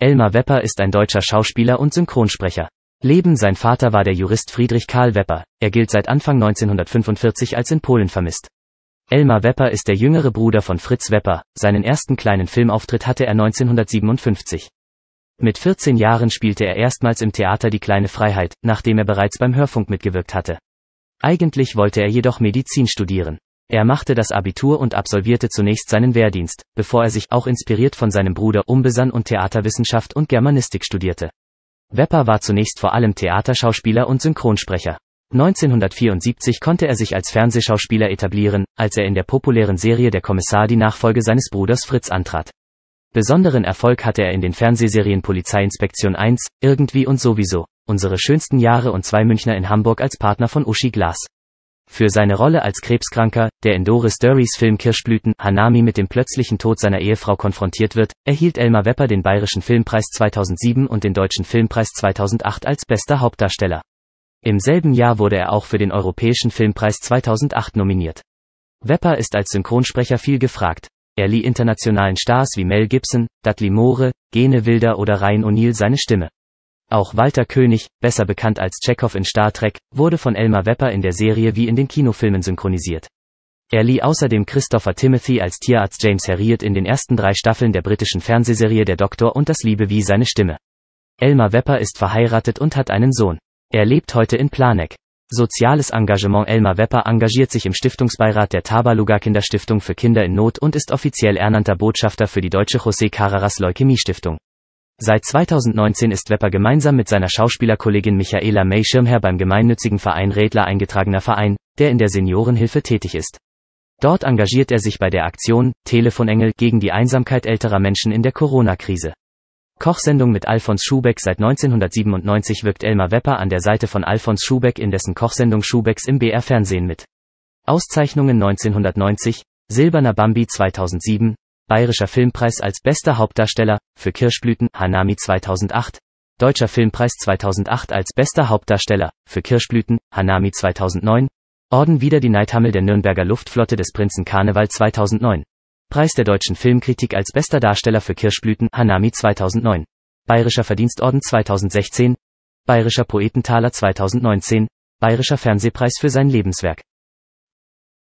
Elmar Wepper ist ein deutscher Schauspieler und Synchronsprecher. Leben sein Vater war der Jurist Friedrich Karl Wepper, er gilt seit Anfang 1945 als in Polen vermisst. Elmar Wepper ist der jüngere Bruder von Fritz Wepper, seinen ersten kleinen Filmauftritt hatte er 1957. Mit 14 Jahren spielte er erstmals im Theater Die kleine Freiheit, nachdem er bereits beim Hörfunk mitgewirkt hatte. Eigentlich wollte er jedoch Medizin studieren. Er machte das Abitur und absolvierte zunächst seinen Wehrdienst, bevor er sich, auch inspiriert von seinem Bruder, umbesann und Theaterwissenschaft und Germanistik studierte. Wepper war zunächst vor allem Theaterschauspieler und Synchronsprecher. 1974 konnte er sich als Fernsehschauspieler etablieren, als er in der populären Serie Der Kommissar die Nachfolge seines Bruders Fritz antrat. Besonderen Erfolg hatte er in den Fernsehserien Polizeiinspektion 1, Irgendwie und Sowieso, Unsere schönsten Jahre und zwei Münchner in Hamburg als Partner von Uschi Glas. Für seine Rolle als Krebskranker, der in Doris Durys Film Kirschblüten, Hanami mit dem plötzlichen Tod seiner Ehefrau konfrontiert wird, erhielt Elmar Wepper den Bayerischen Filmpreis 2007 und den Deutschen Filmpreis 2008 als bester Hauptdarsteller. Im selben Jahr wurde er auch für den Europäischen Filmpreis 2008 nominiert. Wepper ist als Synchronsprecher viel gefragt. Er lieh internationalen Stars wie Mel Gibson, Dudley Moore, Gene Wilder oder Ryan O'Neill seine Stimme. Auch Walter König, besser bekannt als Chekhov in Star Trek, wurde von Elmar Wepper in der Serie wie in den Kinofilmen synchronisiert. Er lieh außerdem Christopher Timothy als Tierarzt James Herriot in den ersten drei Staffeln der britischen Fernsehserie Der Doktor und das Liebe wie seine Stimme. Elmar Wepper ist verheiratet und hat einen Sohn. Er lebt heute in Planegg. Soziales Engagement Elmar Wepper engagiert sich im Stiftungsbeirat der Tabaluga Kinderstiftung für Kinder in Not und ist offiziell ernannter Botschafter für die deutsche José Carreras Leukämie Stiftung. Seit 2019 ist Wepper gemeinsam mit seiner Schauspielerkollegin Michaela May Schirmherr beim gemeinnützigen Verein Redler eingetragener Verein, der in der Seniorenhilfe tätig ist. Dort engagiert er sich bei der Aktion Telefonengel gegen die Einsamkeit älterer Menschen in der Corona-Krise. Kochsendung mit Alfons Schubeck Seit 1997 wirkt Elmar Wepper an der Seite von Alfons Schubeck in dessen Kochsendung Schubecks im BR-Fernsehen mit. Auszeichnungen 1990, Silberner Bambi 2007, Bayerischer Filmpreis als bester Hauptdarsteller, für Kirschblüten, Hanami 2008. Deutscher Filmpreis 2008 als bester Hauptdarsteller, für Kirschblüten, Hanami 2009. Orden wieder die Neidhammel der Nürnberger Luftflotte des Prinzen Karneval 2009. Preis der deutschen Filmkritik als bester Darsteller für Kirschblüten, Hanami 2009. Bayerischer Verdienstorden 2016. Bayerischer Poetentaler 2019. Bayerischer Fernsehpreis für sein Lebenswerk.